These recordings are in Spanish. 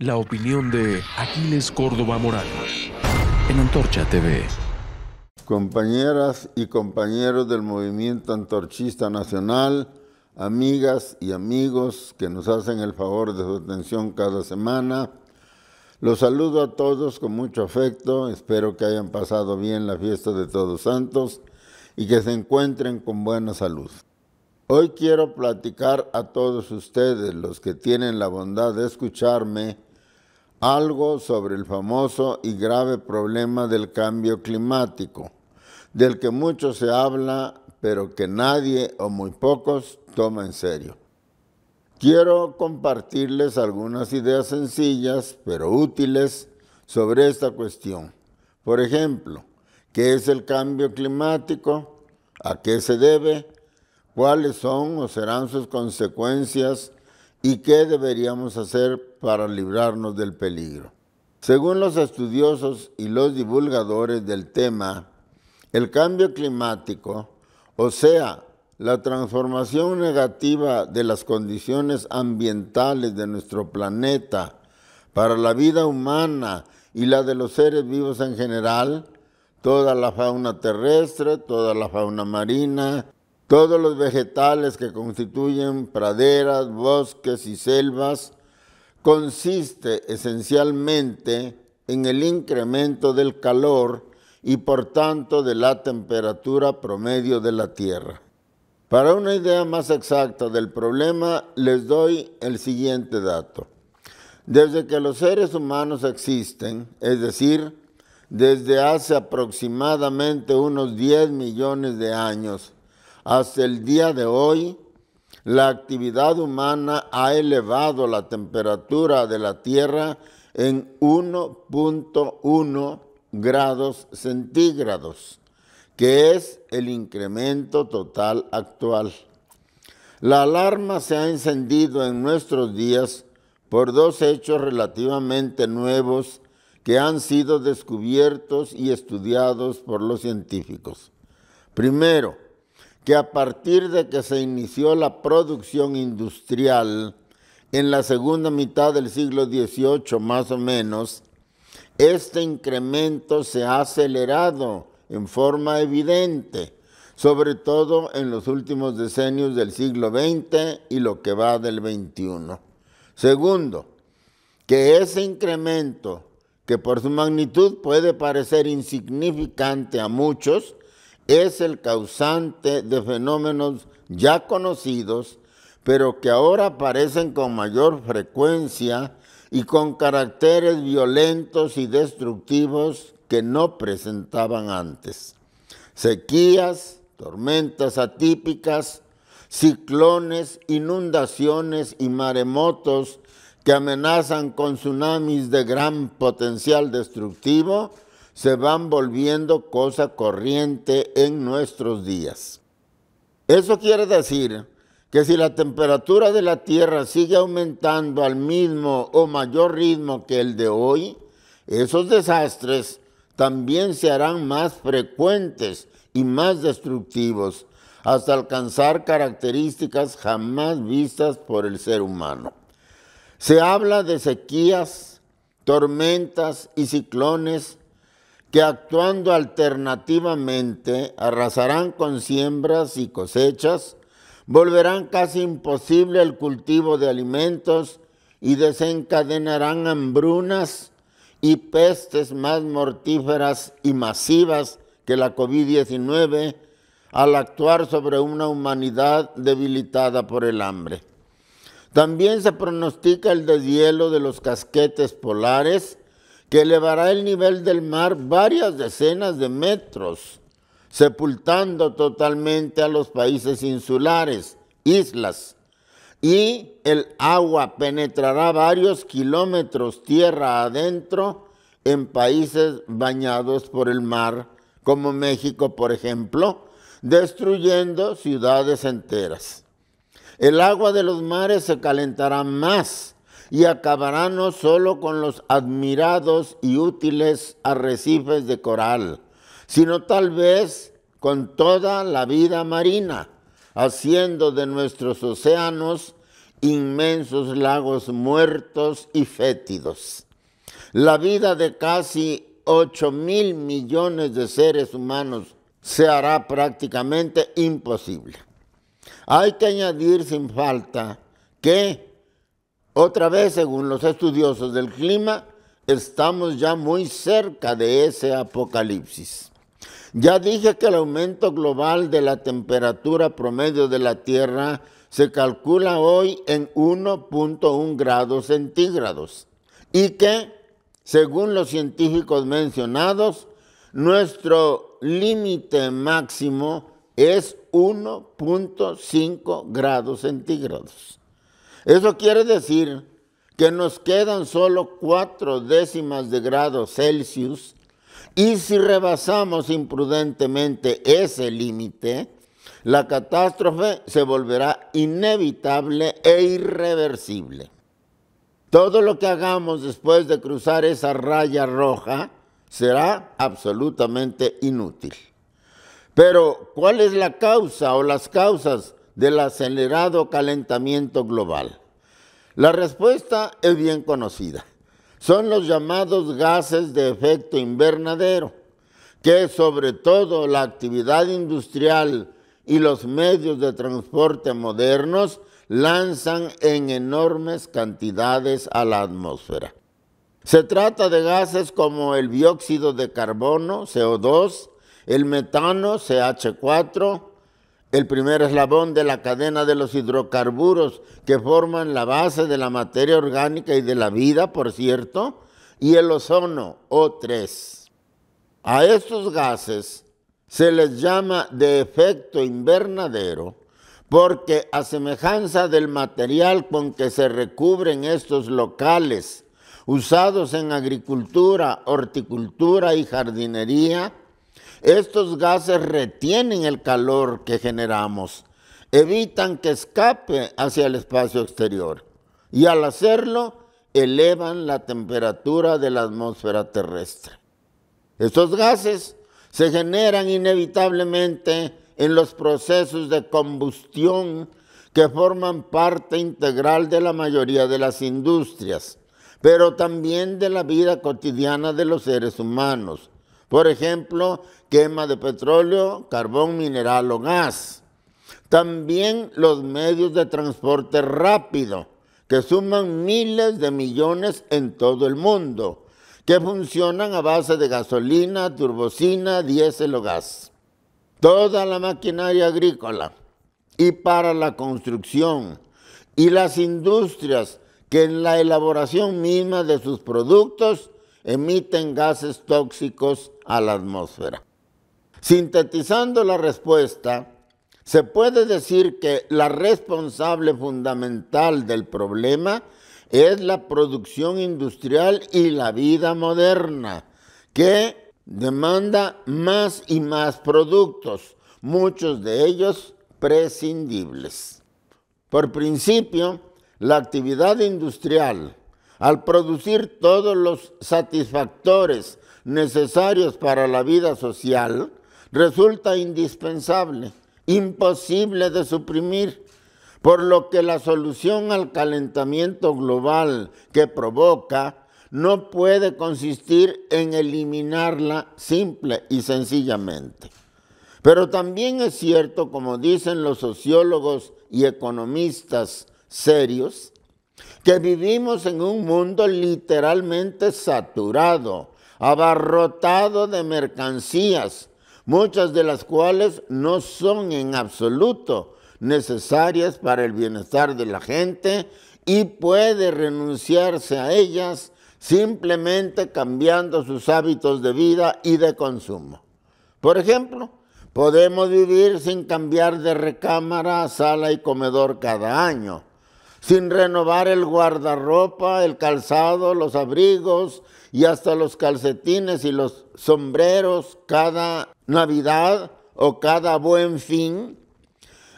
La opinión de Aquiles Córdoba Moral en Antorcha TV. Compañeras y compañeros del movimiento antorchista nacional, amigas y amigos que nos hacen el favor de su atención cada semana, los saludo a todos con mucho afecto, espero que hayan pasado bien la fiesta de Todos Santos y que se encuentren con buena salud. Hoy quiero platicar a todos ustedes, los que tienen la bondad de escucharme, algo sobre el famoso y grave problema del cambio climático, del que mucho se habla, pero que nadie o muy pocos toma en serio. Quiero compartirles algunas ideas sencillas, pero útiles, sobre esta cuestión. Por ejemplo, ¿qué es el cambio climático? ¿A qué se debe? ¿Cuáles son o serán sus consecuencias y qué deberíamos hacer para librarnos del peligro. Según los estudiosos y los divulgadores del tema, el cambio climático, o sea, la transformación negativa de las condiciones ambientales de nuestro planeta para la vida humana y la de los seres vivos en general, toda la fauna terrestre, toda la fauna marina, todos los vegetales que constituyen praderas, bosques y selvas consiste esencialmente en el incremento del calor y por tanto de la temperatura promedio de la Tierra. Para una idea más exacta del problema les doy el siguiente dato. Desde que los seres humanos existen, es decir, desde hace aproximadamente unos 10 millones de años, hasta el día de hoy, la actividad humana ha elevado la temperatura de la Tierra en 1.1 grados centígrados, que es el incremento total actual. La alarma se ha encendido en nuestros días por dos hechos relativamente nuevos que han sido descubiertos y estudiados por los científicos. Primero, que a partir de que se inició la producción industrial en la segunda mitad del siglo XVIII más o menos, este incremento se ha acelerado en forma evidente, sobre todo en los últimos decenios del siglo XX y lo que va del XXI. Segundo, que ese incremento, que por su magnitud puede parecer insignificante a muchos, es el causante de fenómenos ya conocidos, pero que ahora aparecen con mayor frecuencia y con caracteres violentos y destructivos que no presentaban antes. Sequías, tormentas atípicas, ciclones, inundaciones y maremotos que amenazan con tsunamis de gran potencial destructivo se van volviendo cosa corriente en nuestros días. Eso quiere decir que si la temperatura de la Tierra sigue aumentando al mismo o mayor ritmo que el de hoy, esos desastres también se harán más frecuentes y más destructivos, hasta alcanzar características jamás vistas por el ser humano. Se habla de sequías, tormentas y ciclones que actuando alternativamente arrasarán con siembras y cosechas, volverán casi imposible el cultivo de alimentos y desencadenarán hambrunas y pestes más mortíferas y masivas que la COVID-19 al actuar sobre una humanidad debilitada por el hambre. También se pronostica el deshielo de los casquetes polares, que elevará el nivel del mar varias decenas de metros, sepultando totalmente a los países insulares, islas, y el agua penetrará varios kilómetros tierra adentro en países bañados por el mar, como México, por ejemplo, destruyendo ciudades enteras. El agua de los mares se calentará más y acabará no solo con los admirados y útiles arrecifes de coral, sino tal vez con toda la vida marina, haciendo de nuestros océanos inmensos lagos muertos y fétidos. La vida de casi 8 mil millones de seres humanos se hará prácticamente imposible. Hay que añadir sin falta que otra vez, según los estudiosos del clima, estamos ya muy cerca de ese apocalipsis. Ya dije que el aumento global de la temperatura promedio de la Tierra se calcula hoy en 1.1 grados centígrados y que, según los científicos mencionados, nuestro límite máximo es 1.5 grados centígrados. Eso quiere decir que nos quedan solo cuatro décimas de grados Celsius y si rebasamos imprudentemente ese límite, la catástrofe se volverá inevitable e irreversible. Todo lo que hagamos después de cruzar esa raya roja será absolutamente inútil. Pero, ¿cuál es la causa o las causas del acelerado calentamiento global? La respuesta es bien conocida. Son los llamados gases de efecto invernadero, que sobre todo la actividad industrial y los medios de transporte modernos lanzan en enormes cantidades a la atmósfera. Se trata de gases como el dióxido de carbono, CO2, el metano, CH4, el primer eslabón de la cadena de los hidrocarburos que forman la base de la materia orgánica y de la vida, por cierto, y el ozono, O3. A estos gases se les llama de efecto invernadero porque a semejanza del material con que se recubren estos locales usados en agricultura, horticultura y jardinería, estos gases retienen el calor que generamos, evitan que escape hacia el espacio exterior y al hacerlo elevan la temperatura de la atmósfera terrestre. Estos gases se generan inevitablemente en los procesos de combustión que forman parte integral de la mayoría de las industrias, pero también de la vida cotidiana de los seres humanos, por ejemplo, quema de petróleo, carbón, mineral o gas. También los medios de transporte rápido, que suman miles de millones en todo el mundo, que funcionan a base de gasolina, turbocina, diésel o gas. Toda la maquinaria agrícola y para la construcción y las industrias que en la elaboración misma de sus productos emiten gases tóxicos a la atmósfera. Sintetizando la respuesta, se puede decir que la responsable fundamental del problema es la producción industrial y la vida moderna, que demanda más y más productos, muchos de ellos prescindibles. Por principio, la actividad industrial, al producir todos los satisfactores necesarios para la vida social, resulta indispensable, imposible de suprimir, por lo que la solución al calentamiento global que provoca no puede consistir en eliminarla simple y sencillamente. Pero también es cierto, como dicen los sociólogos y economistas serios, que vivimos en un mundo literalmente saturado, abarrotado de mercancías, muchas de las cuales no son en absoluto necesarias para el bienestar de la gente y puede renunciarse a ellas simplemente cambiando sus hábitos de vida y de consumo. Por ejemplo, podemos vivir sin cambiar de recámara, sala y comedor cada año sin renovar el guardarropa, el calzado, los abrigos y hasta los calcetines y los sombreros cada Navidad o cada buen fin,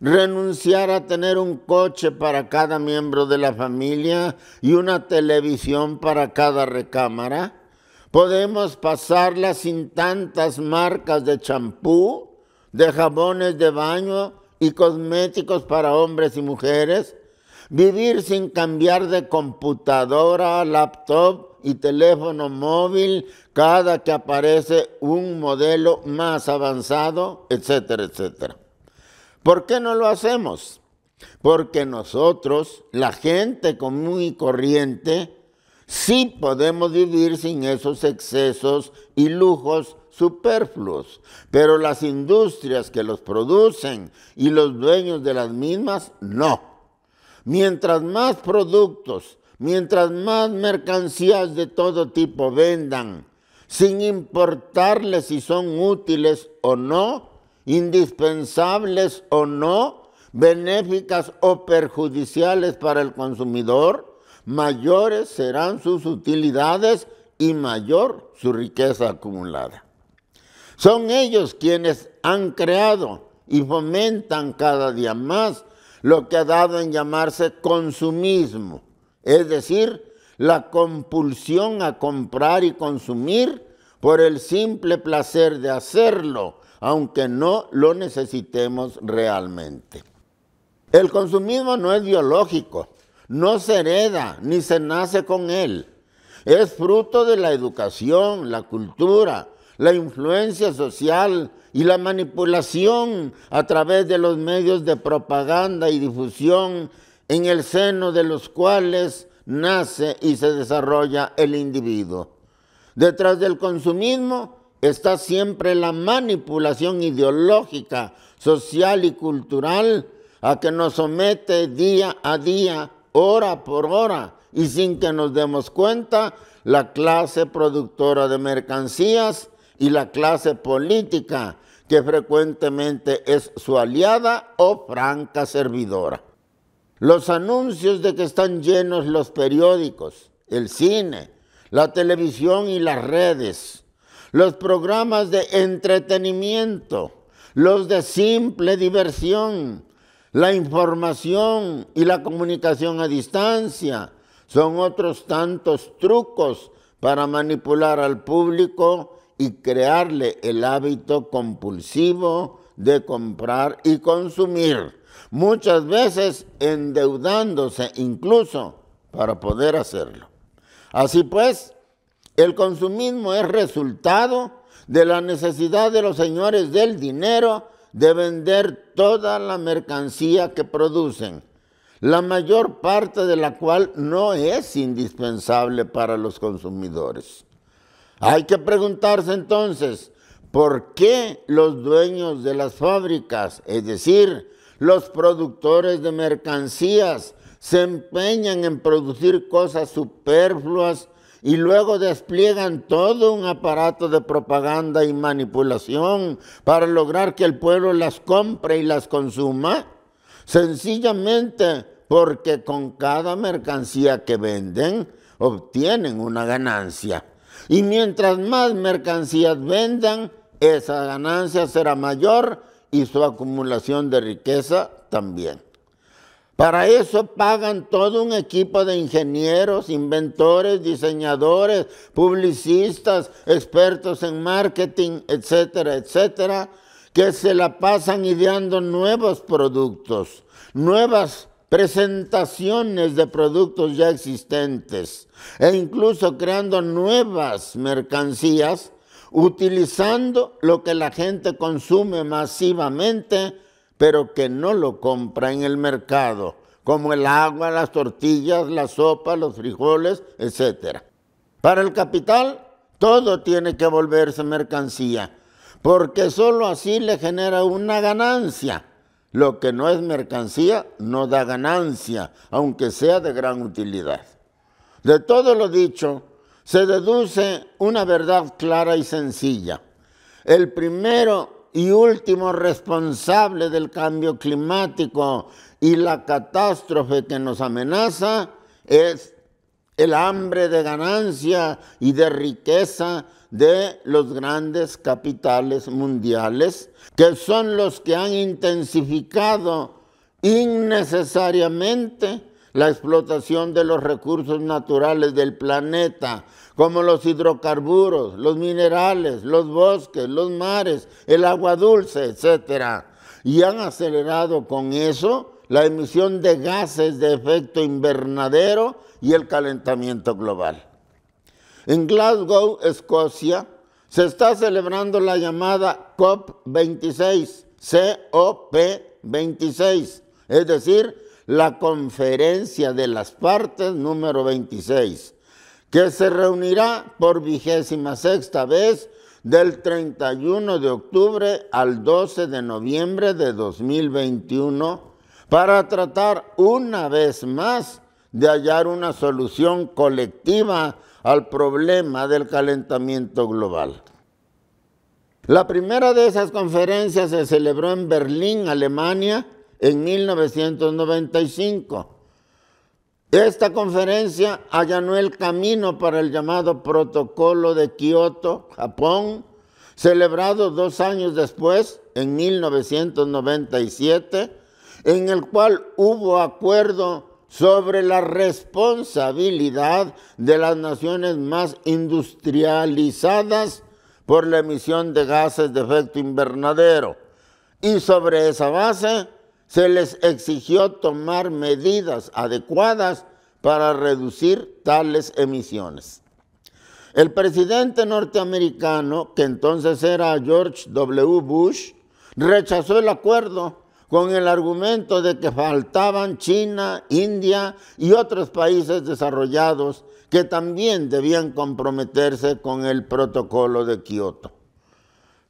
renunciar a tener un coche para cada miembro de la familia y una televisión para cada recámara. Podemos pasarla sin tantas marcas de champú, de jabones de baño y cosméticos para hombres y mujeres Vivir sin cambiar de computadora, laptop y teléfono móvil cada que aparece un modelo más avanzado, etcétera, etcétera. ¿Por qué no lo hacemos? Porque nosotros, la gente común y corriente, sí podemos vivir sin esos excesos y lujos superfluos, pero las industrias que los producen y los dueños de las mismas no. Mientras más productos, mientras más mercancías de todo tipo vendan, sin importarles si son útiles o no, indispensables o no, benéficas o perjudiciales para el consumidor, mayores serán sus utilidades y mayor su riqueza acumulada. Son ellos quienes han creado y fomentan cada día más lo que ha dado en llamarse consumismo, es decir, la compulsión a comprar y consumir por el simple placer de hacerlo, aunque no lo necesitemos realmente. El consumismo no es biológico, no se hereda ni se nace con él. Es fruto de la educación, la cultura, la influencia social y la manipulación a través de los medios de propaganda y difusión en el seno de los cuales nace y se desarrolla el individuo. Detrás del consumismo está siempre la manipulación ideológica, social y cultural a que nos somete día a día, hora por hora, y sin que nos demos cuenta, la clase productora de mercancías y la clase política que frecuentemente es su aliada o franca servidora. Los anuncios de que están llenos los periódicos, el cine, la televisión y las redes, los programas de entretenimiento, los de simple diversión, la información y la comunicación a distancia son otros tantos trucos para manipular al público y crearle el hábito compulsivo de comprar y consumir, muchas veces endeudándose incluso para poder hacerlo. Así pues, el consumismo es resultado de la necesidad de los señores del dinero de vender toda la mercancía que producen, la mayor parte de la cual no es indispensable para los consumidores. Hay que preguntarse entonces, ¿por qué los dueños de las fábricas, es decir, los productores de mercancías, se empeñan en producir cosas superfluas y luego despliegan todo un aparato de propaganda y manipulación para lograr que el pueblo las compre y las consuma? Sencillamente porque con cada mercancía que venden obtienen una ganancia. Y mientras más mercancías vendan, esa ganancia será mayor y su acumulación de riqueza también. Para eso pagan todo un equipo de ingenieros, inventores, diseñadores, publicistas, expertos en marketing, etcétera, etcétera, que se la pasan ideando nuevos productos, nuevas presentaciones de productos ya existentes e incluso creando nuevas mercancías utilizando lo que la gente consume masivamente, pero que no lo compra en el mercado, como el agua, las tortillas, la sopa, los frijoles, etc. Para el capital, todo tiene que volverse mercancía, porque sólo así le genera una ganancia lo que no es mercancía no da ganancia, aunque sea de gran utilidad. De todo lo dicho, se deduce una verdad clara y sencilla. El primero y último responsable del cambio climático y la catástrofe que nos amenaza es el hambre de ganancia y de riqueza de los grandes capitales mundiales, que son los que han intensificado innecesariamente la explotación de los recursos naturales del planeta, como los hidrocarburos, los minerales, los bosques, los mares, el agua dulce, etcétera. Y han acelerado con eso la emisión de gases de efecto invernadero y el calentamiento global. En Glasgow, Escocia, se está celebrando la llamada COP26, COP26, es decir, la Conferencia de las Partes número 26, que se reunirá por vigésima sexta vez del 31 de octubre al 12 de noviembre de 2021 para tratar una vez más de hallar una solución colectiva al problema del calentamiento global. La primera de esas conferencias se celebró en Berlín, Alemania, en 1995. Esta conferencia allanó el camino para el llamado Protocolo de Kioto, Japón, celebrado dos años después, en 1997, en el cual hubo acuerdo sobre la responsabilidad de las naciones más industrializadas por la emisión de gases de efecto invernadero. Y sobre esa base se les exigió tomar medidas adecuadas para reducir tales emisiones. El presidente norteamericano, que entonces era George W. Bush, rechazó el acuerdo con el argumento de que faltaban China, India y otros países desarrollados que también debían comprometerse con el protocolo de Kioto.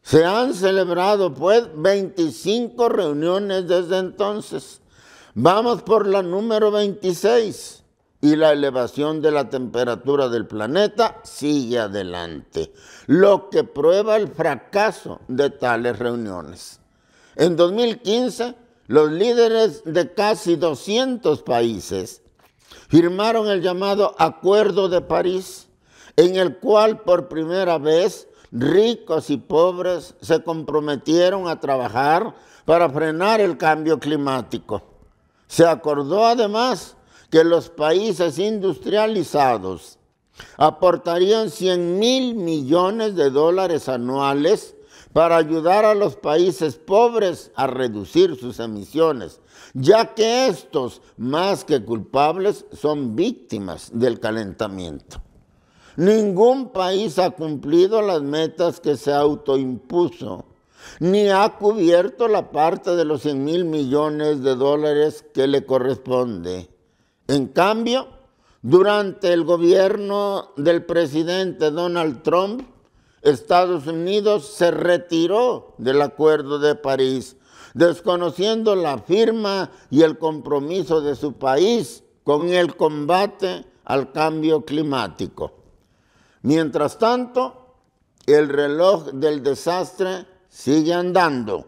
Se han celebrado pues 25 reuniones desde entonces. Vamos por la número 26 y la elevación de la temperatura del planeta sigue adelante, lo que prueba el fracaso de tales reuniones. En 2015, los líderes de casi 200 países firmaron el llamado Acuerdo de París, en el cual por primera vez ricos y pobres se comprometieron a trabajar para frenar el cambio climático. Se acordó además que los países industrializados aportarían 100 mil millones de dólares anuales para ayudar a los países pobres a reducir sus emisiones, ya que estos, más que culpables, son víctimas del calentamiento. Ningún país ha cumplido las metas que se autoimpuso, ni ha cubierto la parte de los 100 mil millones de dólares que le corresponde. En cambio, durante el gobierno del presidente Donald Trump, Estados Unidos se retiró del Acuerdo de París, desconociendo la firma y el compromiso de su país con el combate al cambio climático. Mientras tanto, el reloj del desastre sigue andando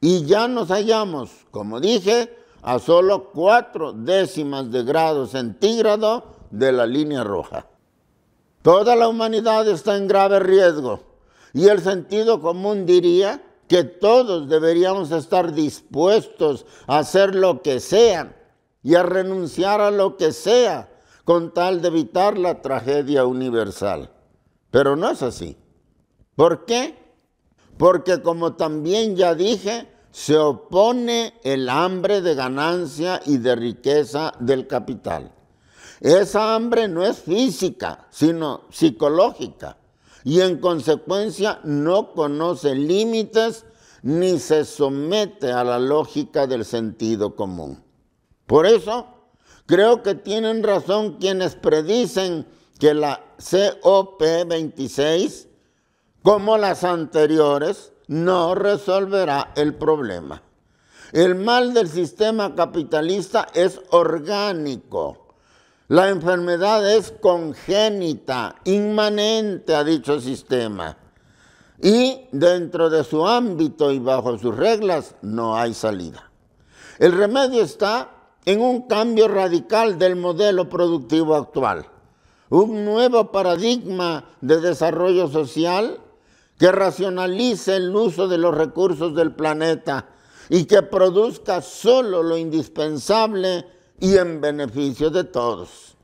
y ya nos hallamos, como dije, a solo cuatro décimas de grado centígrado de la línea roja. Toda la humanidad está en grave riesgo y el sentido común diría que todos deberíamos estar dispuestos a hacer lo que sea y a renunciar a lo que sea con tal de evitar la tragedia universal. Pero no es así. ¿Por qué? Porque como también ya dije, se opone el hambre de ganancia y de riqueza del capital. Esa hambre no es física, sino psicológica. Y en consecuencia no conoce límites ni se somete a la lógica del sentido común. Por eso, creo que tienen razón quienes predicen que la COP26, como las anteriores, no resolverá el problema. El mal del sistema capitalista es orgánico la enfermedad es congénita, inmanente a dicho sistema. Y dentro de su ámbito y bajo sus reglas no hay salida. El remedio está en un cambio radical del modelo productivo actual, un nuevo paradigma de desarrollo social que racionalice el uso de los recursos del planeta y que produzca solo lo indispensable y en beneficio de todos.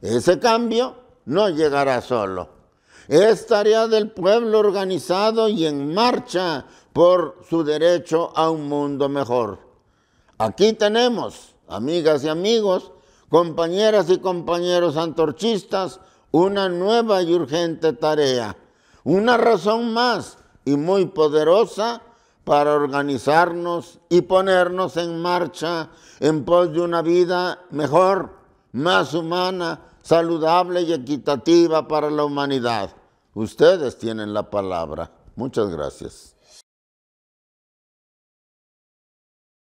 Ese cambio no llegará solo. Es tarea del pueblo organizado y en marcha por su derecho a un mundo mejor. Aquí tenemos, amigas y amigos, compañeras y compañeros antorchistas, una nueva y urgente tarea, una razón más y muy poderosa para organizarnos y ponernos en marcha en pos de una vida mejor, más humana, saludable y equitativa para la humanidad. Ustedes tienen la palabra. Muchas gracias.